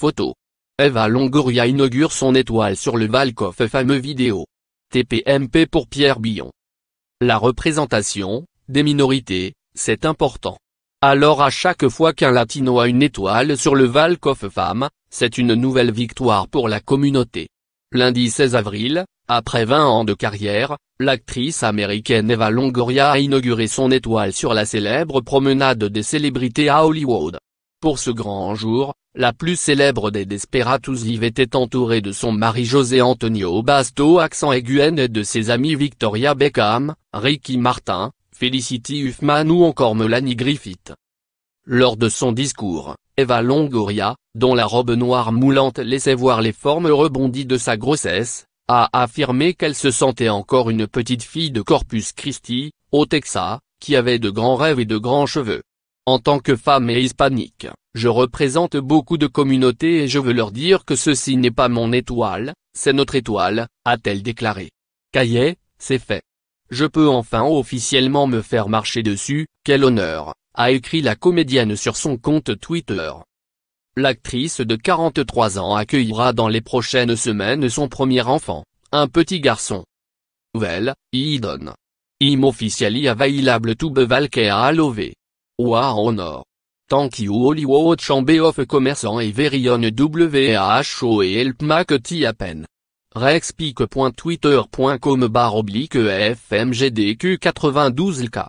Photo. Eva Longoria inaugure son étoile sur le Valcoff fameux vidéo. TPMP pour Pierre Billon. La représentation, des minorités, c'est important. Alors à chaque fois qu'un latino a une étoile sur le Valcoff Femme, c'est une nouvelle victoire pour la communauté. Lundi 16 avril, après 20 ans de carrière, l'actrice américaine Eva Longoria a inauguré son étoile sur la célèbre promenade des célébrités à Hollywood. Pour ce grand jour, la plus célèbre des Desperatus Yves était entourée de son mari José Antonio Basto accent aiguen et de ses amis Victoria Beckham, Ricky Martin, Felicity Huffman ou encore Melanie Griffith. Lors de son discours, Eva Longoria, dont la robe noire moulante laissait voir les formes rebondies de sa grossesse, a affirmé qu'elle se sentait encore une petite fille de Corpus Christi, au Texas, qui avait de grands rêves et de grands cheveux. En tant que femme et hispanique, je représente beaucoup de communautés et je veux leur dire que ceci n'est pas mon étoile, c'est notre étoile, a-t-elle déclaré. Caillet, c'est fait. Je peux enfin officiellement me faire marcher dessus, quel honneur, a écrit la comédienne sur son compte Twitter. L'actrice de 43 ans accueillera dans les prochaines semaines son premier enfant, un petit garçon. Well, Idon. Im officially available to a lové. War Honor. Thank you Hollywood Chamber of Commerce et Verion WHO et Help à peine. Rexpeak.twitter.com oblique FMGDQ92LK.